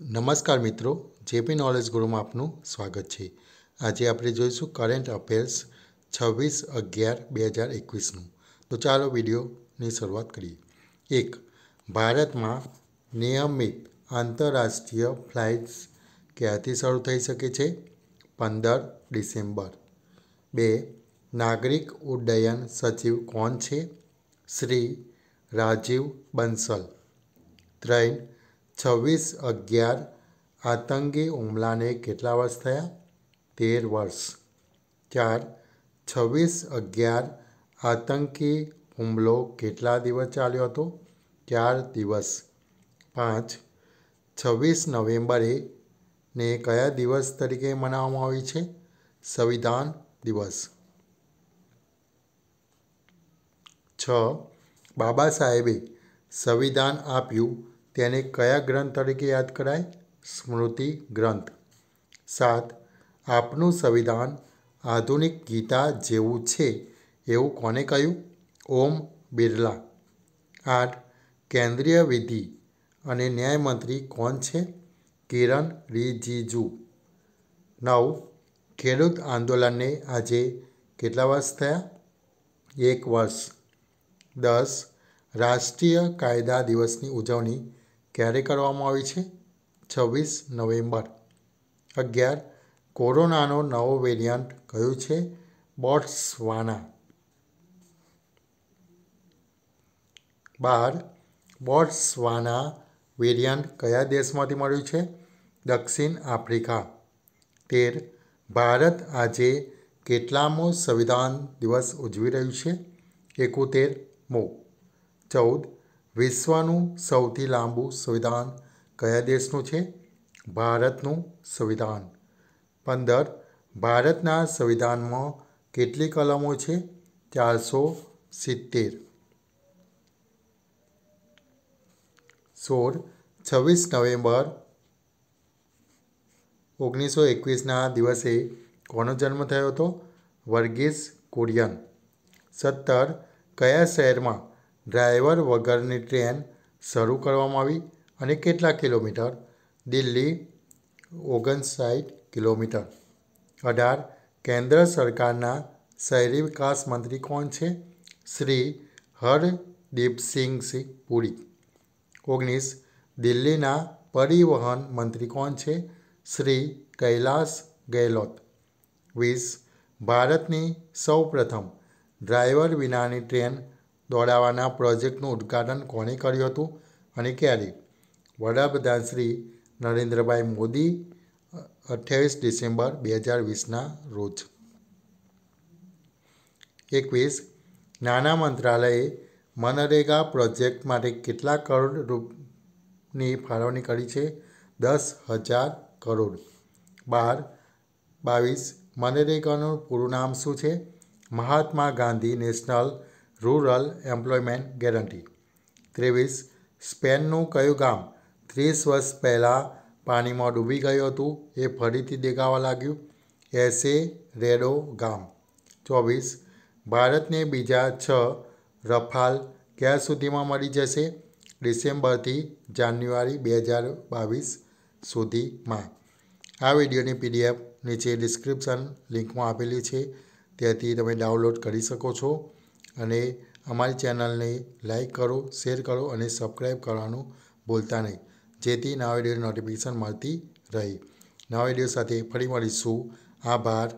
નમસ્કાર મિત્રો JP knowledge ગુરુમાં આપનું સ્વાગત છે આજે આપણે જોઈશું કરંટ અફેર્સ છવ્વીસ અગિયાર બે હજાર એકવીસનું તો ચાલો વિડીયોની શરૂઆત કરીએ એક ભારતમાં નિયમિત આંતરરાષ્ટ્રીય ફ્લાઇટ્સ ક્યાંથી શરૂ થઈ શકે છે પંદર ડિસેમ્બર બે નાગરિક ઉડ્ડયન સચિવ કોણ છે શ્રી રાજીવ બંસલ ત્રણ છવ્વીસ અગિયાર આતંકી હુમલાને કેટલા વર્ષ થયા તેર વર્ષ ચાર છવ્વીસ અગિયાર આતંકી હુમલો કેટલા દિવસ ચાલ્યો હતો ચાર દિવસ પાંચ છવ્વીસ નવેમ્બરે ને કયા દિવસ તરીકે મનાવવામાં આવી છે સંવિધાન દિવસ છ બાબા સાહેબે સંવિધાન આપ્યું તેને કયા ગ્રંથ તરીકે યાદ કરાય સ્મૃતિ ગ્રંથ સાત આપનું સંવિધાન આધુનિક ગીતા જેવું છે એવું કોને કહ્યું ઓમ બિરલા આઠ કેન્દ્રીય વિધિ અને ન્યાયમંત્રી કોણ છે કિરણ રિજિજુ નવ ખેડૂત આંદોલનને આજે કેટલા વર્ષ થયા એક વર્ષ દસ રાષ્ટ્રીય કાયદા દિવસની ઉજવણી ક્યારે કરવામાં આવી છે છવ્વીસ નવેમ્બર અગિયાર કોરોનાનો નવો વેરિયન્ટ કયું છે બોટ્સવાના બાર બોટ્સવાના વેરિયન્ટ કયા દેશમાંથી મળ્યું છે દક્ષિણ આફ્રિકા તેર ભારત આજે કેટલામો સંવિધાન દિવસ ઉજવી રહ્યું છે મો ચૌદ વિશ્વનું સૌથી લાંબુ સંવિધાન કયા દેશનું છે ભારતનું સંવિધાન પંદર ભારતના સંવિધાનમાં કેટલી કલમો છે ચારસો સિત્તેર સોળ છવ્વીસ નવેમ્બર ઓગણીસો એકવીસના દિવસે કોનો જન્મ થયો હતો વર્ગીસ કુરિયન સત્તર કયા શહેરમાં ડ્રાઈવર વગરની ટ્રેન શરૂ કરવામાં આવી અને કેટલા કિલોમીટર દિલ્હી ઓગણસાઠ કિલોમીટર અઢાર કેન્દ્ર સરકારના શહેરી વિકાસ મંત્રી કોણ છે શ્રી હરદીપસિંહ સિંહ પુરી ઓગણીસ દિલ્હીના પરિવહન મંત્રી કોણ છે શ્રી કૈલાસ ગેહલોત વીસ ભારતની સૌ પ્રથમ ડ્રાઈવર વિનાની ટ્રેન દોડાવવાના પ્રોજેક્ટનું ઉદ્ઘાટન કોણે કર્યું હતું અને ક્યારે વડાપ્રધાન શ્રી નરેન્દ્રભાઈ મોદી અઠ્યાવીસ ડિસેમ્બર બે હજાર વીસના રોજ એકવીસ નાણાં મંત્રાલયે મનરેગા પ્રોજેક્ટ માટે કેટલા કરોડ રૂપની ફાળવણી કરી છે દસ હજાર કરોડ બાર બાવીસ મનરેગાનું પૂરું નામ શું છે Mahatma Gandhi national rural employment guarantee ત્રેવીસ સ્પેનનું કયું ગામ ત્રીસ વર્ષ પહેલાં પાણીમાં ડૂબી ગયું હતું એ ફરીથી દેખાવા લાગ્યું એસે રેડો ગામ ચોવીસ ભારતને બીજા છ રફાલ ક્યાં સુધીમાં મળી જશે ડિસેમ્બરથી જાન્યુઆરી બે હજાર બાવીસ સુધીમાં આ વિડીયોની પીડીએફ નીચે ડિસ્ક્રિપ્શન લિંકમાં આપેલી છે ત્યાંથી તમે ડાઉનલોડ કરી શકો છો અને અમારી ચેનલને લાઇક કરો શેર કરો અને સબસ્ક્રાઈબ કરવાનું ભૂલતા નહીં જેથી નવા વિડીયોની નોટિફિકેશન મળતી રહે નવા વિડીયો સાથે ફરી મળીશું આભાર